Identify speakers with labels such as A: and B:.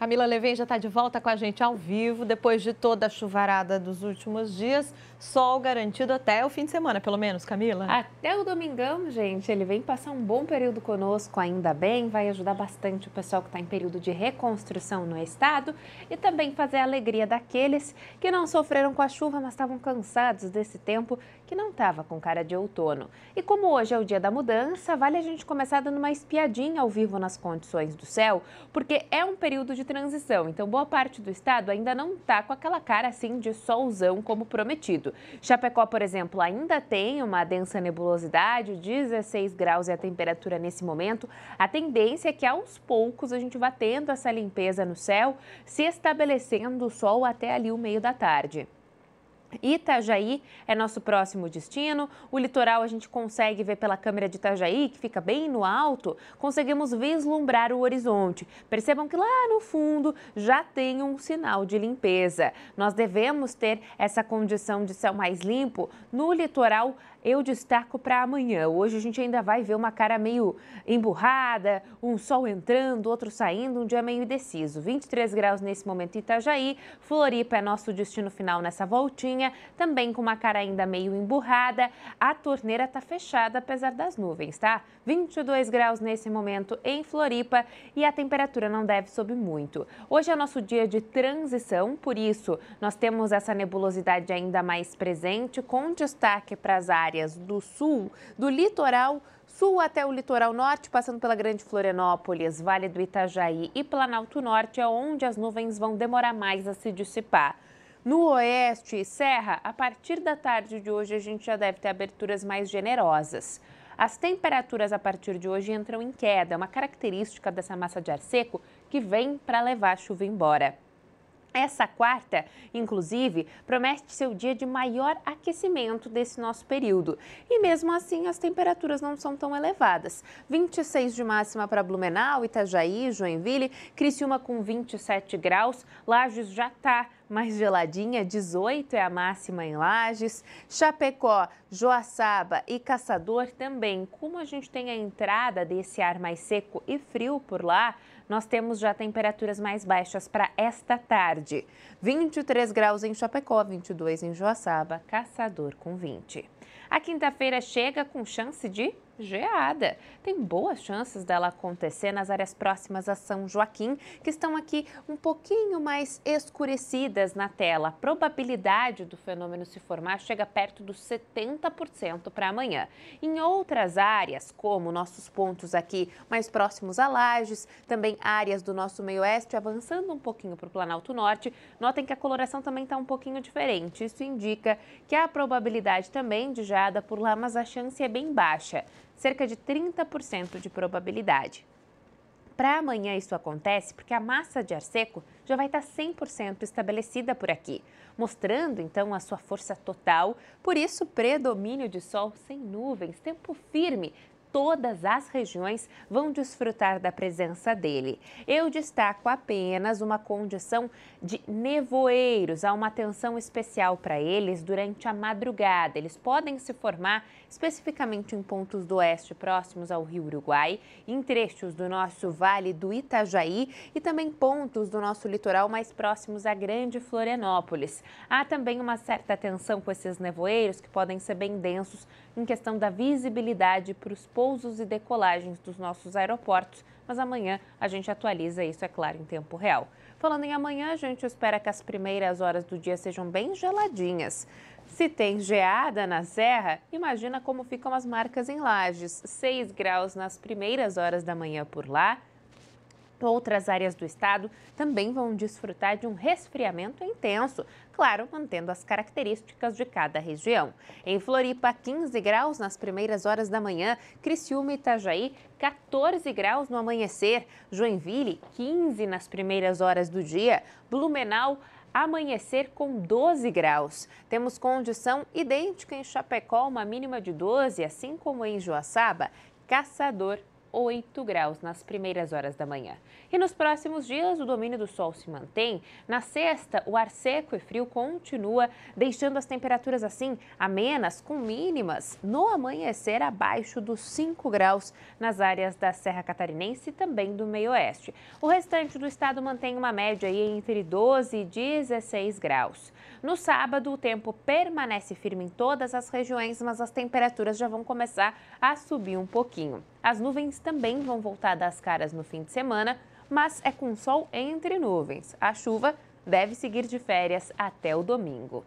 A: Camila Levin já está de volta com a gente ao vivo, depois de toda a chuvarada dos últimos dias. Sol garantido até o fim de semana, pelo menos, Camila? Até o domingão, gente. Ele vem passar um bom período conosco, ainda bem. Vai ajudar bastante o pessoal que está em período de reconstrução no estado e também fazer a alegria daqueles que não sofreram com a chuva, mas estavam cansados desse tempo que não estava com cara de outono. E como hoje é o dia da mudança, vale a gente começar dando uma espiadinha ao vivo nas condições do céu, porque é um período de transição, então boa parte do estado ainda não está com aquela cara assim de solzão como prometido. Chapecó, por exemplo, ainda tem uma densa nebulosidade, 16 graus é a temperatura nesse momento. A tendência é que aos poucos a gente vá tendo essa limpeza no céu, se estabelecendo o sol até ali o meio da tarde. Itajaí é nosso próximo destino. O litoral a gente consegue ver pela câmera de Itajaí, que fica bem no alto, conseguimos vislumbrar o horizonte. Percebam que lá no fundo já tem um sinal de limpeza. Nós devemos ter essa condição de céu mais limpo no litoral eu destaco para amanhã. Hoje a gente ainda vai ver uma cara meio emburrada, um sol entrando, outro saindo, um dia meio indeciso. 23 graus nesse momento em Itajaí, Floripa é nosso destino final nessa voltinha, também com uma cara ainda meio emburrada. A torneira está fechada apesar das nuvens, tá? 22 graus nesse momento em Floripa e a temperatura não deve subir muito. Hoje é nosso dia de transição, por isso nós temos essa nebulosidade ainda mais presente, com destaque para as áreas áreas do sul, do litoral sul até o litoral norte, passando pela Grande Florianópolis, Vale do Itajaí e Planalto Norte, é onde as nuvens vão demorar mais a se dissipar. No oeste e serra, a partir da tarde de hoje a gente já deve ter aberturas mais generosas. As temperaturas a partir de hoje entram em queda, é uma característica dessa massa de ar seco que vem para levar a chuva embora. Essa quarta, inclusive, promete ser o dia de maior aquecimento desse nosso período. E mesmo assim, as temperaturas não são tão elevadas. 26 de máxima para Blumenau, Itajaí, Joinville, Criciúma com 27 graus, Lages já está mais geladinha, 18 é a máxima em Lages, Chapecó, Joaçaba e Caçador também. Como a gente tem a entrada desse ar mais seco e frio por lá, nós temos já temperaturas mais baixas para esta tarde. 23 graus em Chapecó, 22 em Joaçaba, Caçador com 20. A quinta-feira chega com chance de geada. Tem boas chances dela acontecer nas áreas próximas a São Joaquim, que estão aqui um pouquinho mais escurecidas na tela. A probabilidade do fenômeno se formar chega perto dos 70% para amanhã. Em outras áreas, como nossos pontos aqui mais próximos a Lages, também áreas do nosso meio-oeste, avançando um pouquinho para o Planalto Norte, notem que a coloração também está um pouquinho diferente. Isso indica que a probabilidade também de geada por lá, mas a chance é bem baixa cerca de 30% de probabilidade. Para amanhã isso acontece porque a massa de ar seco já vai tá estar 100% estabelecida por aqui, mostrando então a sua força total. Por isso, predomínio de sol sem nuvens, tempo firme, todas as regiões vão desfrutar da presença dele. Eu destaco apenas uma condição de nevoeiros, há uma atenção especial para eles durante a madrugada. Eles podem se formar especificamente em pontos do oeste próximos ao rio Uruguai, em trechos do nosso vale do Itajaí e também pontos do nosso litoral mais próximos à Grande Florianópolis. Há também uma certa atenção com esses nevoeiros que podem ser bem densos em questão da visibilidade para os pousos e decolagens dos nossos aeroportos, mas amanhã a gente atualiza isso, é claro, em tempo real. Falando em amanhã, a gente espera que as primeiras horas do dia sejam bem geladinhas. Se tem geada na serra, imagina como ficam as marcas em lajes. 6 graus nas primeiras horas da manhã por lá, Outras áreas do estado também vão desfrutar de um resfriamento intenso, claro, mantendo as características de cada região. Em Floripa, 15 graus nas primeiras horas da manhã, Criciúma e Itajaí, 14 graus no amanhecer, Joinville, 15 nas primeiras horas do dia, Blumenau, amanhecer com 12 graus. Temos condição idêntica em Chapecó, uma mínima de 12, assim como em Joaçaba, Caçador 8 graus nas primeiras horas da manhã. E nos próximos dias, o domínio do sol se mantém. Na sexta, o ar seco e frio continua, deixando as temperaturas assim amenas, com mínimas no amanhecer abaixo dos 5 graus nas áreas da Serra Catarinense e também do Meio-Oeste. O restante do estado mantém uma média aí entre 12 e 16 graus. No sábado, o tempo permanece firme em todas as regiões, mas as temperaturas já vão começar a subir um pouquinho. As nuvens também vão voltar das caras no fim de semana, mas é com sol entre nuvens. A chuva deve seguir de férias até o domingo.